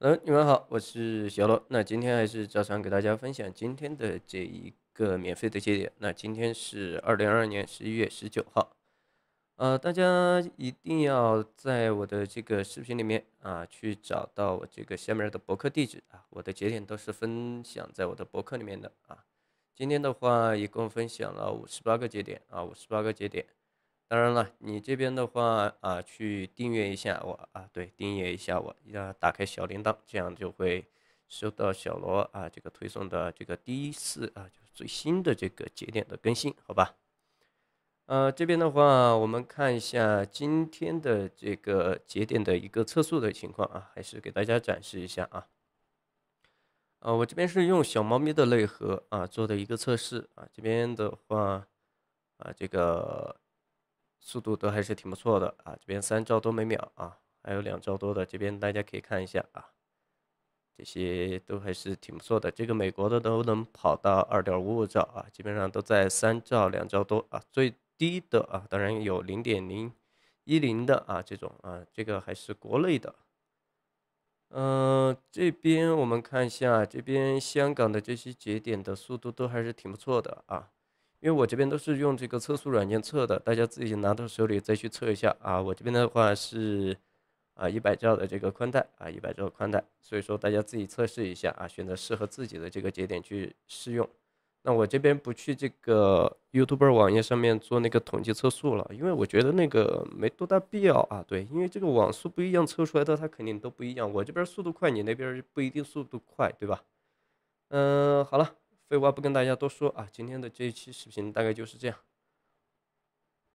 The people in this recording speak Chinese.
嗯，你们好，我是小罗。那今天还是照常给大家分享今天的这一个免费的节点。那今天是二零二二年十一月十九号。呃，大家一定要在我的这个视频里面啊，去找到我这个下面的博客地址啊，我的节点都是分享在我的博客里面的啊。今天的话，一共分享了五十八个节点啊，五十八个节点。当然了，你这边的话啊，去订阅一下我啊，对，订阅一下我，要打开小铃铛，这样就会收到小罗啊这个推送的这个第一次啊，就是最新的这个节点的更新，好吧？呃，这边的话，我们看一下今天的这个节点的一个测速的情况啊，还是给大家展示一下啊。呃，我这边是用小猫咪的内核啊做的一个测试啊，这边的话啊，这个。速度都还是挺不错的啊，这边三兆多每秒啊，还有两兆多的，这边大家可以看一下啊，这些都还是挺不错的。这个美国的都能跑到二点五五兆啊，基本上都在三兆、两兆多啊，最低的啊，当然有零点零一零的啊，这种啊，这个还是国内的。嗯，这边我们看一下，这边香港的这些节点的速度都还是挺不错的啊。因为我这边都是用这个测速软件测的，大家自己拿到手里再去测一下啊。我这边的话是啊一百兆的这个宽带啊，一百兆宽带，所以说大家自己测试一下啊，选择适合自己的这个节点去试用。那我这边不去这个 YouTube 网页上面做那个统计测速了，因为我觉得那个没多大必要啊。对，因为这个网速不一样，测出来的它肯定都不一样。我这边速度快，你那边不一定速度快，对吧？嗯，好了。废话不跟大家多说啊，今天的这一期视频大概就是这样。